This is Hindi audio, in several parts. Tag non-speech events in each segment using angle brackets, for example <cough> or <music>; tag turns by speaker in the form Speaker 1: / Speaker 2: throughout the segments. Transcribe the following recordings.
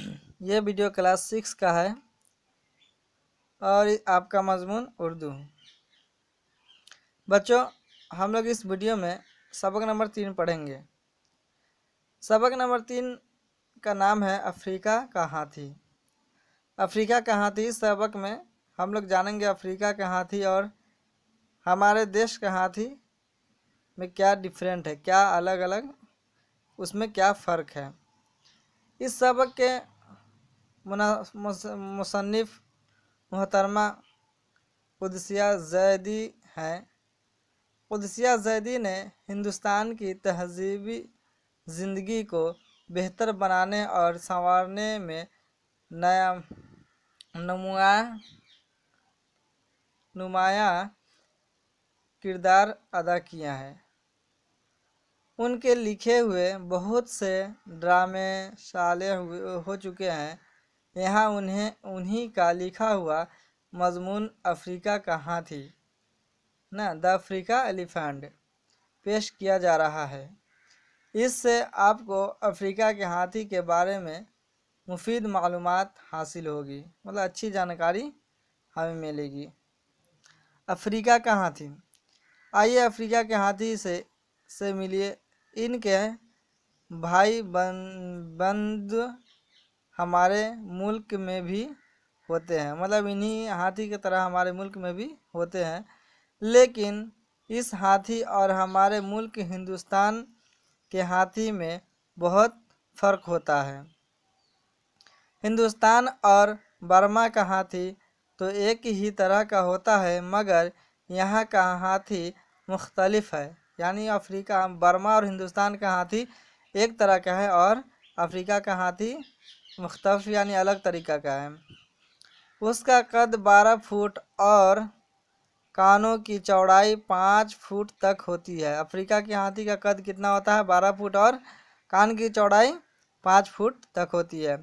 Speaker 1: ये वीडियो क्लास सिक्स का है और आपका मजमून उर्दू बच्चों हम लोग इस वीडियो में सबक नंबर तीन पढ़ेंगे सबक नंबर तीन का नाम है अफ्रीका का हाथी अफ्रीका का हाथी सबक में हम लोग जानेंगे अफ्रीका का हाथी और हमारे देश का हाथी में क्या डिफरेंट है क्या अलग अलग उसमें क्या फ़र्क है इस सबक के मुसनफ़ मोहतरमा कुदसिया जैदी हैं कुदसिया जैदी ने हिंदुस्तान की तहजीबी ज़िंदगी को बेहतर बनाने और संवारने में नया नमुआ नुमाया किरदार अदा किया है उनके लिखे हुए बहुत से ड्रामे शाले हो चुके हैं यहाँ उन्हें उन्हीं का लिखा हुआ मजमून अफ्रीका कहाँ थी ना द अफ्रीका एलिफेंट पेश किया जा रहा है इससे आपको अफ्रीका के हाथी के बारे में मुफीद मालूम हासिल होगी मतलब अच्छी जानकारी हमें मिलेगी अफ्रीका का हाथी आइए अफ्रीका के हाथी से से मिलिए इनके भाई बंद हमारे मुल्क में भी होते हैं मतलब इन्हीं हाथी की तरह हमारे मुल्क में भी होते हैं लेकिन इस हाथी और हमारे मुल्क हिंदुस्तान के हाथी में बहुत फ़र्क होता है हिंदुस्तान और बर्मा का हाथी तो एक ही तरह का होता है मगर यहाँ का हाथी मुख्तलफ़ है यानी अफ्रीका बर्मा और हिंदुस्तान का हाथी एक तरह का है और अफ्रीका का हाथी मुख्तफ यानी अलग तरीका का है उसका कद बारह फुट और कानों की चौड़ाई पाँच फुट तक होती है अफ्रीका के हाथी का कद कितना होता है बारह फुट और कान की चौड़ाई पाँच फुट तक होती है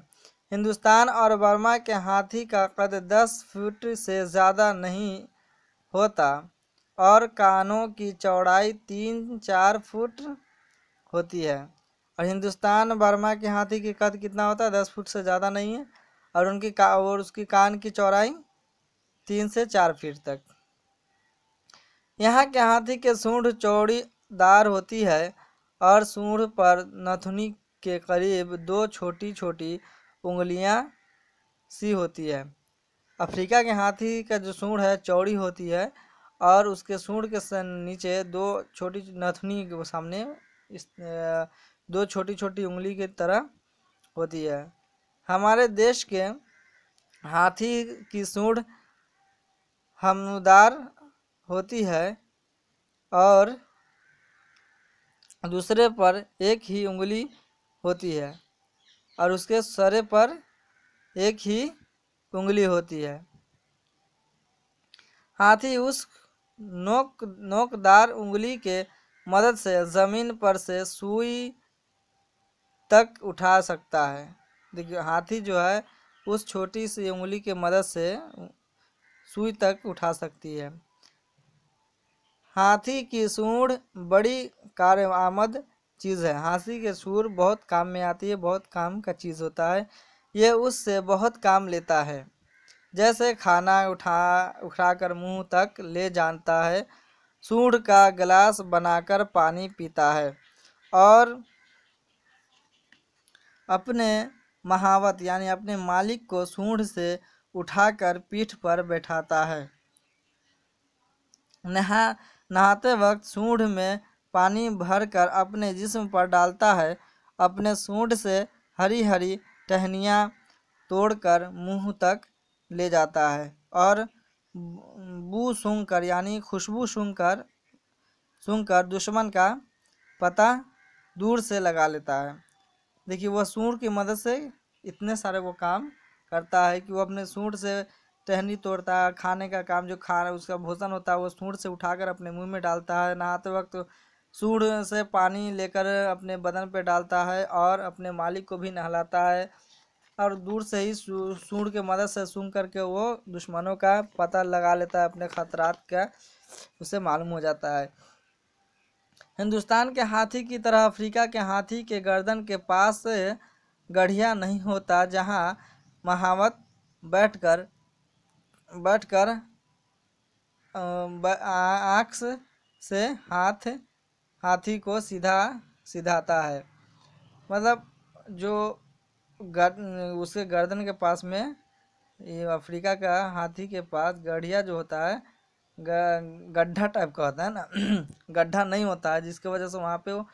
Speaker 1: हिंदुस्तान और बर्मा के हाथी का कद दस फुट से ज़्यादा नहीं होता और कानों की चौड़ाई तीन चार फुट होती है और हिंदुस्तान बर्मा के हाथी की कद कितना होता है दस फुट से ज़्यादा नहीं है और उनकी का और उसकी कान की चौड़ाई तीन से चार फीट तक यहाँ के हाथी के सूढ़ चौड़ीदार होती है और सूढ़ पर नथुनी के करीब दो छोटी छोटी उंगलियाँ सी होती है अफ्रीका के हाथी का जो सूढ़ है चौड़ी होती है और उसके सूंड के नीचे दो छोटी नथनी के सामने इस दो छोटी छोटी उंगली की तरह होती है हमारे देश के हाथी की सूंड हमदार होती है और दूसरे पर एक ही उंगली होती है और उसके सरे पर एक ही उंगली होती है हाथी उस नोक नोकदार उंगली के मदद से ज़मीन पर से सुई तक उठा सकता है देखिए हाथी जो है उस छोटी सी उंगली के मदद से सुई तक उठा सकती है हाथी की सूंड बड़ी कार्य आमद चीज़ है हाथी के सूर बहुत काम में आती है बहुत काम का चीज़ होता है यह उससे बहुत काम लेता है जैसे खाना उठा उठाकर मुंह तक ले जानता है सूढ़ का गिलास बनाकर पानी पीता है और अपने महावत यानी अपने मालिक को सूढ़ से उठाकर पीठ पर बैठाता है नहा नहाते वक्त सूढ़ में पानी भरकर अपने जिस्म पर डालता है अपने सूढ़ से हरी हरी टहनियाँ तोड़कर मुंह तक ले जाता है और बू सूंघकर यानी खुशबू सूंघकर सूंघकर दुश्मन का पता दूर से लगा लेता है देखिए वह सूंड की मदद से इतने सारे वो काम करता है कि वो अपने सूंड से टहनी तोड़ता है खाने का काम जो खा रहा है उसका भोजन होता है वो सूंड से उठाकर अपने मुंह में डालता है नहाते वक्त सूंड से पानी लेकर अपने बदन पर डालता है और अपने मालिक को भी नहलाता है और दूर से ही सूढ़ के मदद से सूंघ करके वो दुश्मनों का पता लगा लेता है अपने खतरात का उसे मालूम हो जाता है हिंदुस्तान के हाथी की तरह अफ्रीका के हाथी के गर्दन के पास गढ़िया नहीं होता जहाँ महावत बैठकर बैठकर आँख से हाथ हाथी को सीधा सिधाता है मतलब जो गर, उसके गर्दन के पास में ये अफ्रीका का हाथी के पास गढ़िया जो होता है गड्ढा टाइप का होता है ना <clears throat> गड्ढा नहीं होता है जिसकी वजह से वहाँ पे वो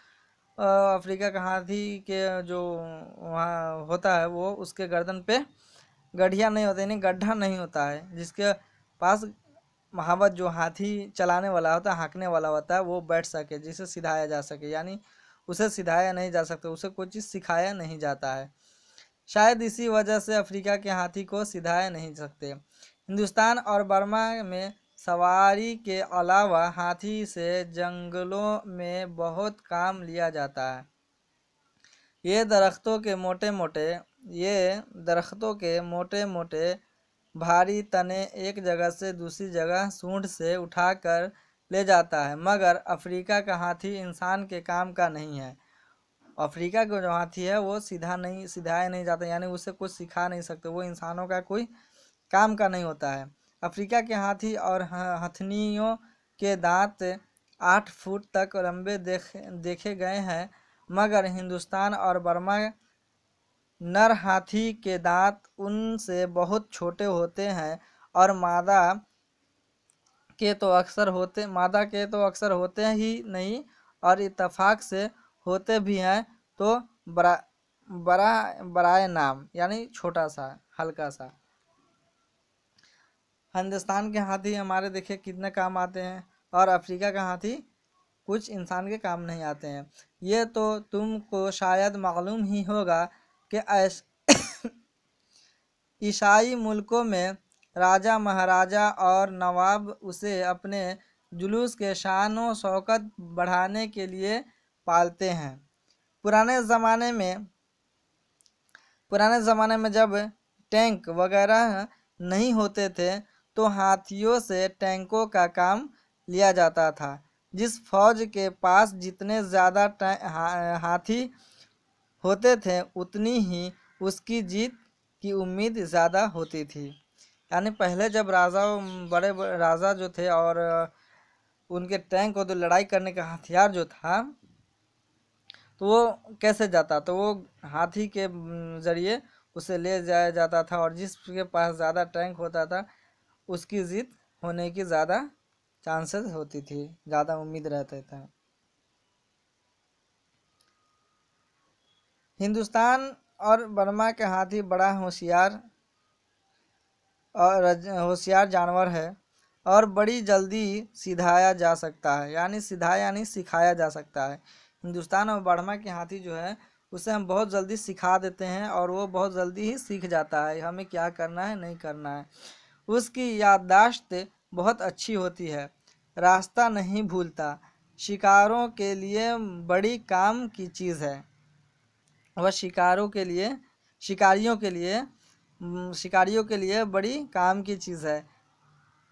Speaker 1: अफ्रीका का हाथी के जो वहाँ होता है वो उसके गर्दन पे गढ़िया नहीं होता यानी गड्ढा नहीं होता है जिसके पास महावत जो हाथी चलाने वाला होता है हाँकने वाला होता है वो बैठ सके जिसे सिधाया जा सके यानी उसे सिधाया नहीं जा सकता उसे कोई चीज़ सिखाया नहीं जाता है शायद इसी वजह से अफ्रीका के हाथी को सिधाए नहीं सकते हिंदुस्तान और बर्मा में सवारी के अलावा हाथी से जंगलों में बहुत काम लिया जाता है ये दरख्तों के मोटे मोटे ये दरख्तों के मोटे मोटे भारी तने एक जगह से दूसरी जगह सूंड से उठाकर ले जाता है मगर अफ्रीका का हाथी इंसान के काम का नहीं है अफ्रीका के जो हाथी है वो सीधा नहीं सीधाए नहीं जाते यानी उसे कुछ सिखा नहीं सकते वो इंसानों का कोई काम का नहीं होता है अफ्रीका के हाथी और हथनियों के दांत आठ फुट तक लंबे देख देखे गए हैं मगर हिंदुस्तान और बर्मा नर हाथी के दांत उनसे बहुत छोटे होते हैं और मादा के तो अक्सर होते मादा के तो अक्सर होते ही नहीं और इतफाक से होते भी हैं तो बड़ा बड़ा बड़ा नाम यानी छोटा सा हल्का सा हिंदुस्तान के हाथी हमारे देखिए कितने काम आते हैं और अफ्रीका का हाथी कुछ इंसान के काम नहीं आते हैं ये तो तुमको शायद मालूम ही होगा कि ईसाई मुल्कों में राजा महाराजा और नवाब उसे अपने जुलूस के शान शौकत बढ़ाने के लिए पालते हैं पुराने ज़माने में पुराने ज़माने में जब टैंक वगैरह नहीं होते थे तो हाथियों से टैंकों का काम लिया जाता था जिस फौज के पास जितने ज़्यादा हा, हाथी होते थे उतनी ही उसकी जीत की उम्मीद ज़्यादा होती थी यानी पहले जब राजा बड़े राजा जो थे और उनके टैंक और तो लड़ाई करने का हथियार जो था तो वो कैसे जाता तो वो हाथी के ज़रिए उसे ले जाया जाता था और जिसके पास ज़्यादा टैंक होता था उसकी जीत होने की ज़्यादा चांसेस होती थी ज़्यादा उम्मीद रहते थे हिंदुस्तान और बर्मा के हाथी बड़ा होशियार और होशियार जानवर है और बड़ी जल्दी सिधाया जा सकता है यानी सीधा यानी सिखाया जा सकता है हिंदुस्तान और बर्मा के हाथी जो है उसे हम बहुत जल्दी सिखा देते हैं और वो बहुत जल्दी ही सीख जाता है हमें क्या करना है नहीं करना है उसकी याददाश्त बहुत अच्छी होती है रास्ता नहीं भूलता शिकारों के लिए बड़ी काम की चीज़ है वह शिकारों के लिए शिकारियों के लिए शिकारियों के लिए बड़ी काम की चीज़ है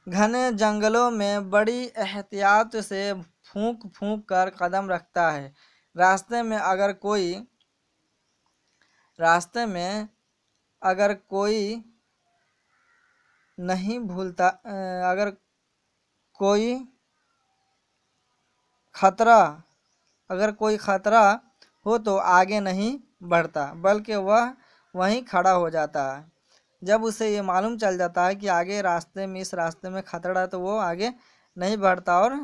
Speaker 1: घने जंगलों में बड़ी एहतियात से फूंक फूंक कर कदम रखता है रास्ते में अगर कोई रास्ते में अगर कोई नहीं भूलता अगर कोई खतरा अगर कोई खतरा हो तो आगे नहीं बढ़ता बल्कि वह वहीं खड़ा हो जाता है जब उसे ये मालूम चल जाता है कि आगे रास्ते में इस रास्ते में खतरा है तो वो आगे नहीं बढ़ता और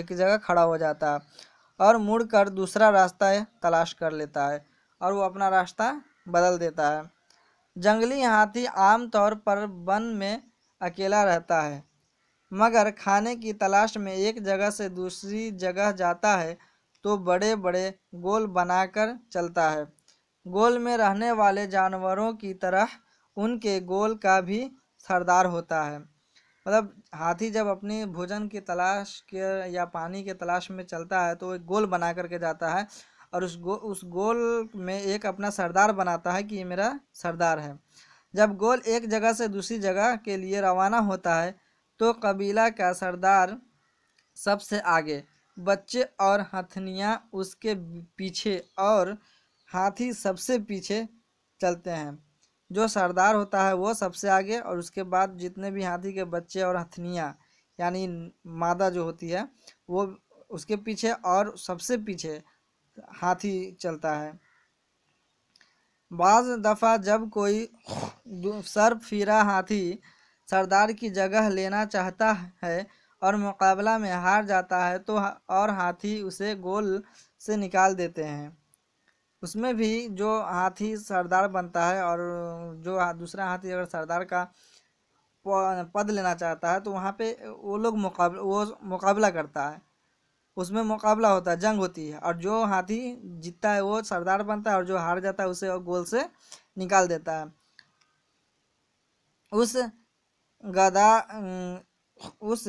Speaker 1: एक जगह खड़ा हो जाता है और मुड़कर दूसरा रास्ता तलाश कर लेता है और वो अपना रास्ता बदल देता है जंगली हाथी आमतौर पर वन में अकेला रहता है मगर खाने की तलाश में एक जगह से दूसरी जगह जाता है तो बड़े बड़े गोल बनाकर चलता है गोल में रहने वाले जानवरों की तरह उनके गोल का भी सरदार होता है मतलब हाथी जब अपने भोजन की तलाश के या पानी के तलाश में चलता है तो एक गोल बना करके जाता है और उस गो उस गोल में एक अपना सरदार बनाता है कि ये मेरा सरदार है जब गोल एक जगह से दूसरी जगह के लिए रवाना होता है तो कबीला का सरदार सबसे आगे बच्चे और हथनियाँ उसके पीछे और हाथी सबसे पीछे चलते हैं जो सरदार होता है वो सबसे आगे और उसके बाद जितने भी हाथी के बच्चे और हथनियाँ यानी मादा जो होती है वो उसके पीछे और सबसे पीछे हाथी चलता है बाज़ दफ़ा जब कोई सर फिरा हाथी सरदार की जगह लेना चाहता है और मुकाबला में हार जाता है तो और हाथी उसे गोल से निकाल देते हैं उसमें भी जो हाथी सरदार बनता है और जो दूसरा हाथी अगर सरदार का पद लेना चाहता है तो वहाँ पे वो लोग मुकाबला वो मुकाबला करता है उसमें मुकाबला होता है जंग होती है और जो हाथी जीतता है वो सरदार बनता है और जो हार जाता है उसे गोल से निकाल देता है उस गदा उस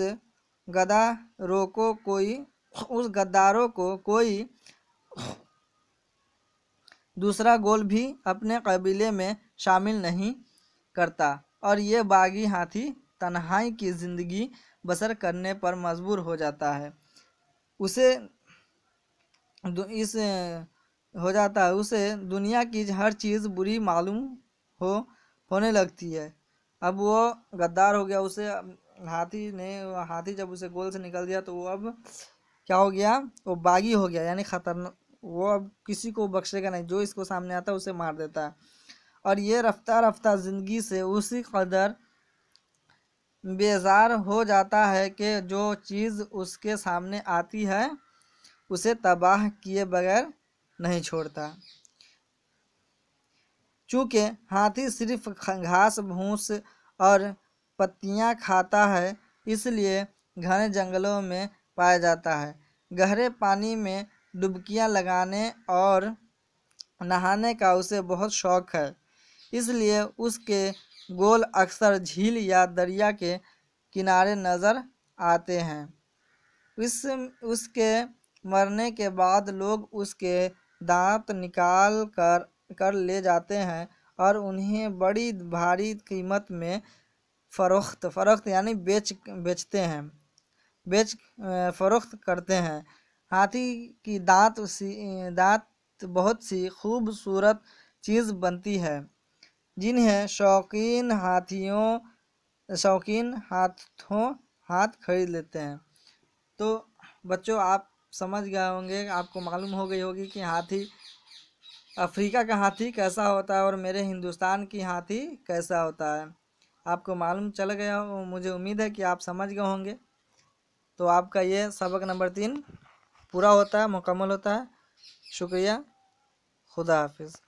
Speaker 1: गदा रोको कोई उस गद्दारों को कोई दूसरा गोल भी अपने कबीले में शामिल नहीं करता और ये बागी हाथी तन्हाई की ज़िंदगी बसर करने पर मजबूर हो जाता है उसे इस हो जाता है उसे दुनिया की हर चीज़ बुरी मालूम हो होने लगती है अब वो गद्दार हो गया उसे हाथी ने हाथी जब उसे गोल से निकल दिया तो वो अब क्या हो गया वो बागी हो गया यानी खतरनाक वो अब किसी को बख्शेगा नहीं जो इसको सामने आता है उसे मार देता है और ये रफ्तार रफ्तार ज़िंदगी से उसी कदर बेजार हो जाता है कि जो चीज़ उसके सामने आती है उसे तबाह किए बगैर नहीं छोड़ता चूँकि हाथी सिर्फ घास भूस और पत्तियाँ खाता है इसलिए घने जंगलों में पाया जाता है गहरे पानी में डुबकियां लगाने और नहाने का उसे बहुत शौक है इसलिए उसके गोल अक्सर झील या दरिया के किनारे नज़र आते हैं इस उसके मरने के बाद लोग उसके दांत निकाल कर कर ले जाते हैं और उन्हें बड़ी भारी कीमत में फ़रोख्त फ़रोख्त यानी बेच बेचते हैं बेच फ़रोख्त करते हैं हाथी की दांत सी दांत बहुत सी खूबसूरत चीज़ बनती है जिन्हें शौकीन हाथियों शौकीन हाथों हाथ खरीद लेते हैं तो बच्चों आप समझ गए होंगे आपको मालूम हो गई होगी कि हाथी अफ्रीका का हाथी कैसा होता है और मेरे हिंदुस्तान की हाथी कैसा होता है आपको मालूम चल गया मुझे उम्मीद है कि आप समझ गए होंगे तो आपका ये सबक नंबर तीन पूरा होता है मुकम्मल होता है शुक्रिया खुदा हाफिज़